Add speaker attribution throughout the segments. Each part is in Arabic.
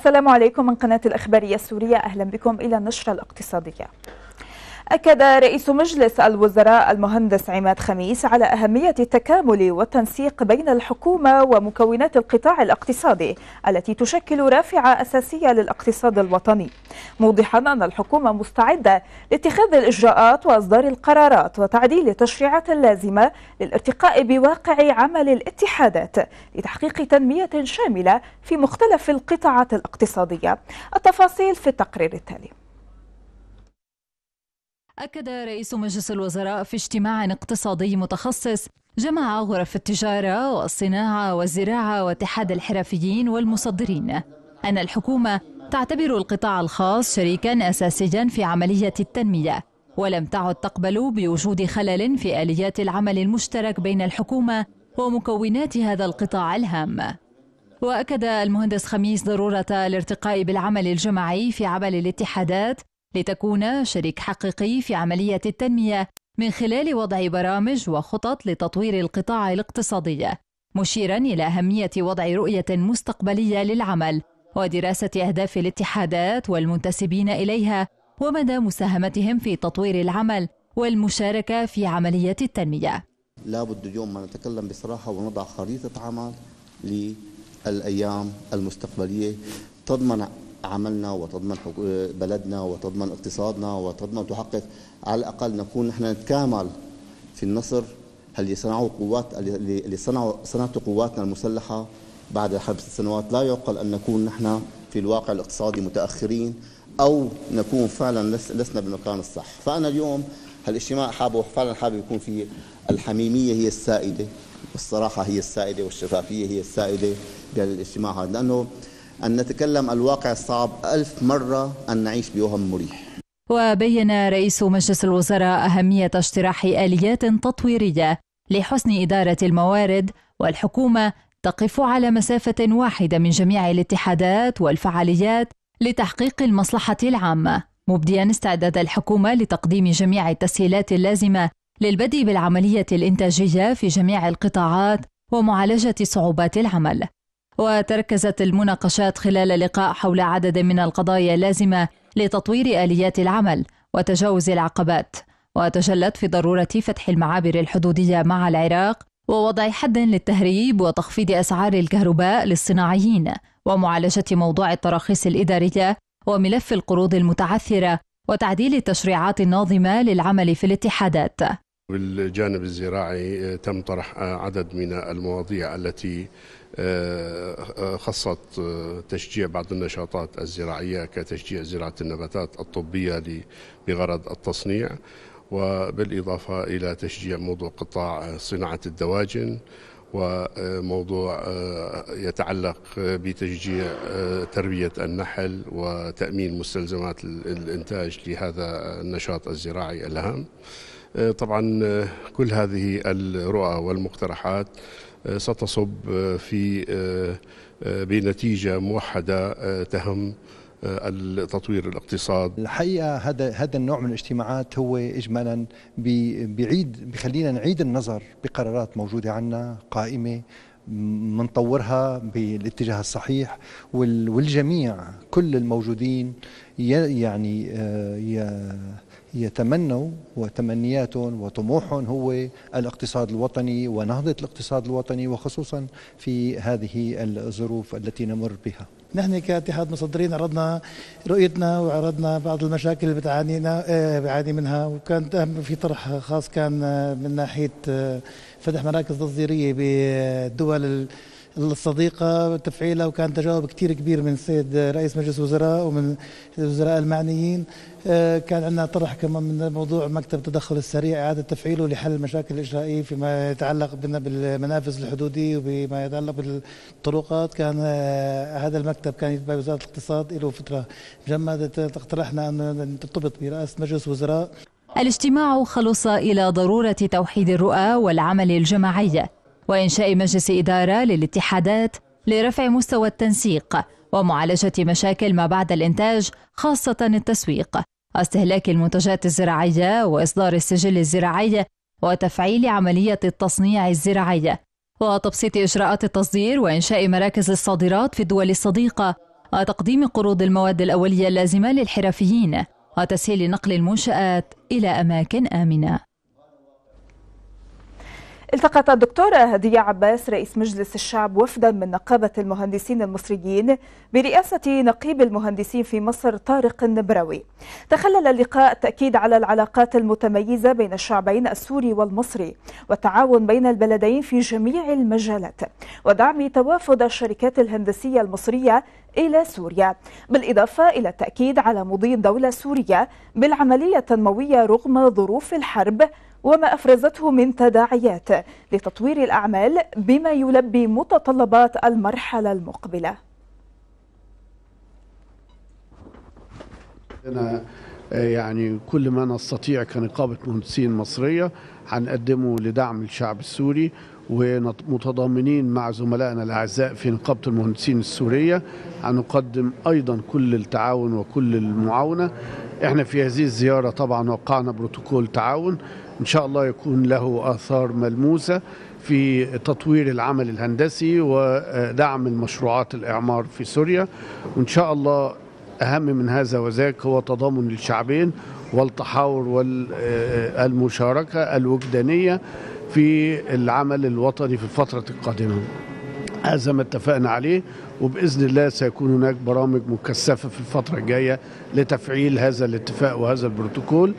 Speaker 1: السلام عليكم من قناة الإخبارية السورية أهلا بكم إلى النشرة الاقتصادية أكد رئيس مجلس الوزراء المهندس عماد خميس على أهمية التكامل والتنسيق بين الحكومة ومكونات القطاع الاقتصادي التي تشكل رافعة أساسية للاقتصاد الوطني موضحا أن الحكومة مستعدة لاتخاذ الإجراءات وإصدار القرارات وتعديل التشريعات اللازمة للارتقاء بواقع عمل الاتحادات لتحقيق تنمية شاملة في مختلف القطاعات الاقتصادية التفاصيل في التقرير التالي
Speaker 2: أكد رئيس مجلس الوزراء في اجتماع اقتصادي متخصص جمع غرف التجارة والصناعة والزراعة واتحاد الحرفيين والمصدرين أن الحكومة تعتبر القطاع الخاص شريكا أساسيا في عملية التنمية ولم تعد تقبل بوجود خلل في آليات العمل المشترك بين الحكومة ومكونات هذا القطاع الهام وأكد المهندس خميس ضرورة الارتقاء بالعمل الجماعي في عمل الاتحادات لتكون شريك حقيقي في عملية التنمية من خلال وضع برامج وخطط لتطوير القطاع الاقتصادي مشيرا إلى أهمية وضع رؤية مستقبلية للعمل ودراسة أهداف الاتحادات والمنتسبين إليها ومدى مساهمتهم في تطوير العمل والمشاركة في عملية التنمية
Speaker 1: لا بد اليوم ما نتكلم بصراحة ونضع خريطة عمل للأيام المستقبلية تضمن عملنا وتضمن بلدنا وتضمن اقتصادنا وتضمن تحقق على الأقل نكون نحن نتكامل في النصر اللي صنعوا قوات اللي صنعوا صنعته قواتنا المسلحة بعد الحرب ست سنوات لا يعقل أن نكون نحن في الواقع الاقتصادي متأخرين أو نكون فعلا لسنا بالمكان الصح فأنا اليوم هالاجتماع حابه فعلا حابب يكون في الحميمية هي السائدة والصراحة هي السائدة والشفافية هي السائدة بهذا الاجتماع هذا لأنه أن نتكلم الواقع الصعب ألف مرة أن نعيش بوهم مريح
Speaker 2: وبين رئيس مجلس الوزراء أهمية اشتراح آليات تطويرية لحسن إدارة الموارد والحكومة تقف على مسافة واحدة من جميع الاتحادات والفعاليات لتحقيق المصلحة العامة، مبديا استعداد الحكومة لتقديم جميع التسهيلات اللازمة للبدء بالعملية الإنتاجية في جميع القطاعات ومعالجة صعوبات العمل. وتركزت المناقشات خلال اللقاء حول عدد من القضايا اللازمة لتطوير آليات العمل وتجاوز العقبات وتجلت في ضرورة فتح المعابر الحدودية مع العراق ووضع حد للتهريب وتخفيض أسعار الكهرباء للصناعيين ومعالجة موضوع التراخيص الإدارية وملف القروض المتعثرة وتعديل التشريعات الناظمة للعمل في الاتحادات
Speaker 1: بالجانب الزراعي آه، تم طرح آه، عدد من المواضيع التي آه، آه، خصت آه، تشجيع بعض النشاطات الزراعية كتشجيع زراعة النباتات الطبية بغرض التصنيع وبالإضافة إلى تشجيع موضوع قطاع صناعة الدواجن وموضوع يتعلق بتشجيع تربية النحل وتأمين مستلزمات الإنتاج لهذا النشاط الزراعي الأهم طبعا كل هذه الرؤى والمقترحات ستصب آه، في آه، آه، بنتيجة موحدة تهم تطوير الاقتصاد الحقيقه هذا هذا النوع من الاجتماعات هو اجمالا بيعيد بخلينا نعيد النظر بقرارات موجوده عنا قائمه منطورها بالاتجاه الصحيح والجميع كل الموجودين يعني آه، يتمنوا وتمنياتهم وطموحهم هو الاقتصاد الوطني ونهضة الاقتصاد الوطني وخصوصا في هذه الظروف التي نمر بها نحن كاتحاد مصدرين عرضنا رؤيتنا وعرضنا بعض المشاكل اللي بتعانينا آه، بعاني منها وكان اهم في طرح خاص كان آه، من ناحيه آه، فتح مراكز تصديريه بالدول الصديقه تفعيلها وكان تجاوب كثير كبير من السيد رئيس مجلس الوزراء ومن الوزراء المعنيين آه، كان عندنا طرح كمان من موضوع مكتب التدخل السريع اعاده تفعيله لحل المشاكل الاجرائيه فيما يتعلق بالمنافذ الحدوديه وبما يتعلق بالطرقات كان آه، هذا المكتب كان يتبع وزاره الاقتصاد له فتره مجمده اقترحنا ان ترتبط برئاسه مجلس وزراء
Speaker 2: الاجتماع خلص الى ضروره توحيد الرؤى والعمل الجماعي وإنشاء مجلس إدارة للاتحادات لرفع مستوى التنسيق ومعالجة مشاكل ما بعد الإنتاج خاصة التسويق استهلاك المنتجات الزراعية وإصدار السجل الزراعي وتفعيل عملية التصنيع الزراعي وتبسيط إجراءات التصدير وإنشاء مراكز الصادرات في الدول الصديقة وتقديم قروض المواد الأولية اللازمة للحرفيين وتسهيل نقل المنشآت إلى أماكن آمنة التقط الدكتورة هدية
Speaker 1: عباس رئيس مجلس الشعب وفدا من نقابة المهندسين المصريين برئاسة نقيب المهندسين في مصر طارق النبراوي تخلل اللقاء تأكيد على العلاقات المتميزة بين الشعبين السوري والمصري والتعاون بين البلدين في جميع المجالات ودعم توافد الشركات الهندسية المصرية إلى سوريا بالإضافة إلى التأكيد على مضي الدولة سورية بالعملية التنموية رغم ظروف الحرب وما أفرزته من تداعيات لتطوير الأعمال بما يلبي متطلبات المرحلة المقبلة أنا آه، يعني كل ما نستطيع كنقابة مهندسين مصرية هنقدمه لدعم الشعب السوري ومتضامنين مع زملائنا الأعزاء في نقابة المهندسين السورية هنقدم أيضا كل التعاون وكل المعاونة احنا في هذه الزيارة طبعا وقعنا بروتوكول تعاون إن شاء الله يكون له آثار ملموسة في تطوير العمل الهندسي ودعم المشروعات الإعمار في سوريا وإن شاء الله أهم من هذا وذاك هو تضامن الشعبين والتحاور والمشاركة الوجدانية في العمل الوطني في الفترة القادمة هذا ما اتفقنا عليه وباذن الله سيكون هناك برامج مكثفه في الفتره الجايه لتفعيل هذا الاتفاق وهذا البروتوكول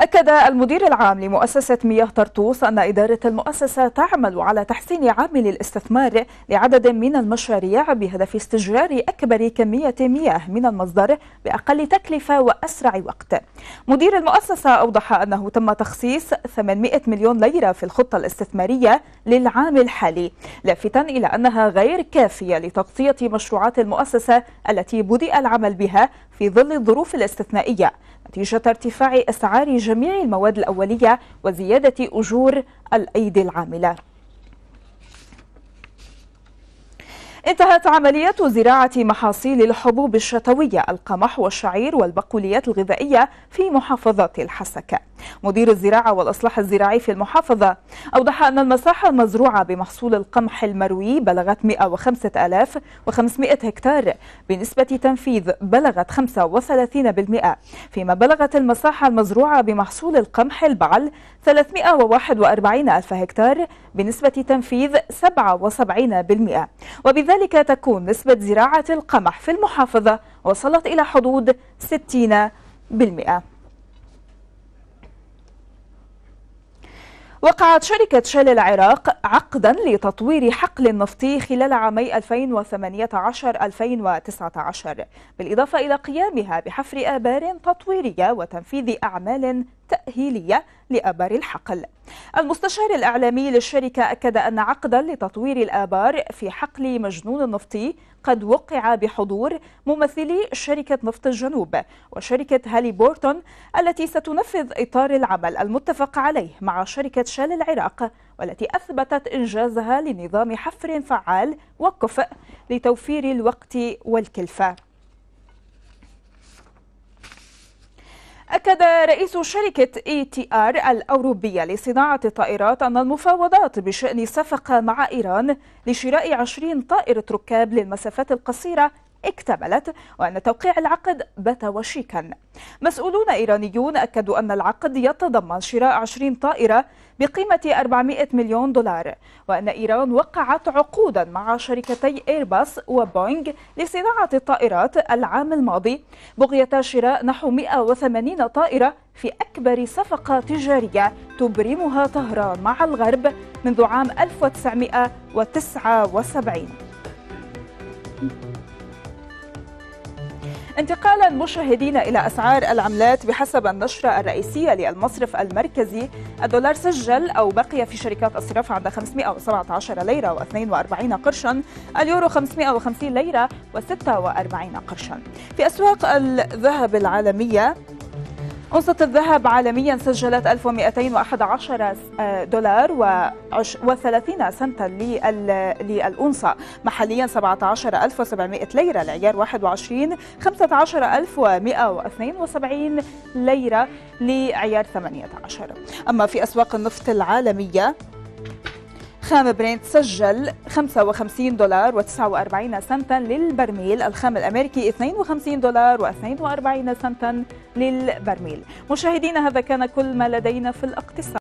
Speaker 1: أكد المدير العام لمؤسسة مياه طرطوس أن إدارة المؤسسة تعمل على تحسين عامل الاستثمار لعدد من المشاريع بهدف استجرار أكبر كمية مياه من المصدر بأقل تكلفة وأسرع وقت مدير المؤسسة أوضح أنه تم تخصيص 800 مليون ليرة في الخطة الاستثمارية للعام الحالي لافتا إلى أنها غير كافية لتغطية مشروعات المؤسسة التي بدأ العمل بها في ظل الظروف الاستثنائية نتيجة ارتفاع أسعار جميع المواد الأولية وزيادة أجور الأيدي العاملة انتهت عملية زراعة محاصيل الحبوب الشتوية القمح والشعير والبقوليات الغذائية في محافظة الحسكة مدير الزراعة والإصلاح الزراعي في المحافظة أوضح أن المساحة المزروعة بمحصول القمح المروي بلغت 105500 هكتار بنسبة تنفيذ بلغت 35% فيما بلغت المساحة المزروعة بمحصول القمح البعل 341000 هكتار بنسبة تنفيذ 77% وبذلك لذلك تكون نسبة زراعة القمح في المحافظة وصلت إلى حدود 60%. وقعت شركة شل العراق عقدا لتطوير حقل نفطي خلال عامي 2018-2019 بالإضافة إلى قيامها بحفر آبار تطويرية وتنفيذ أعمال التأهيلية لآبار الحقل المستشار الإعلامي للشركة أكد أن عقدا لتطوير الآبار في حقل مجنون النفطي قد وقع بحضور ممثلي شركة نفط الجنوب وشركة هالي بورتون التي ستنفذ إطار العمل المتفق عليه مع شركة شال العراق والتي أثبتت إنجازها لنظام حفر فعال وكفء لتوفير الوقت والكلفة أكد رئيس شركة اي تي ار الأوروبية لصناعة الطائرات أن المفاوضات بشأن صفقة مع إيران لشراء 20 طائرة ركاب للمسافات القصيرة اكتملت وأن توقيع العقد بات وشيكا مسؤولون إيرانيون أكدوا أن العقد يتضمن شراء 20 طائرة بقيمة 400 مليون دولار وأن إيران وقعت عقودا مع شركتي إيرباص وبوينغ لصناعة الطائرات العام الماضي بغية شراء نحو 180 طائرة في أكبر صفقة تجارية تبرمها طهران مع الغرب منذ عام 1979 انتقالا مشاهدينا إلى أسعار العملات بحسب النشرة الرئيسية للمصرف المركزي الدولار سجل أو بقي في شركات الصرف عند 517 ليرة و42 قرشا اليورو 550 ليرة و46 قرشا في أسواق الذهب العالمية أنصة الذهب عالميا سجلت 1211 آه، دولار و30 سنتا للأنصة محليا 17700 ليرة العيار 21 15172 ليرة لعيار 18 أما في أسواق النفط العالمية خام برنت سجل 55 دولار و49 سنتا للبرميل الخام الأمريكي 52 دولار و42 سنتا للبرميل مشاهدينا هذا كان كل ما لدينا في الاقتصاد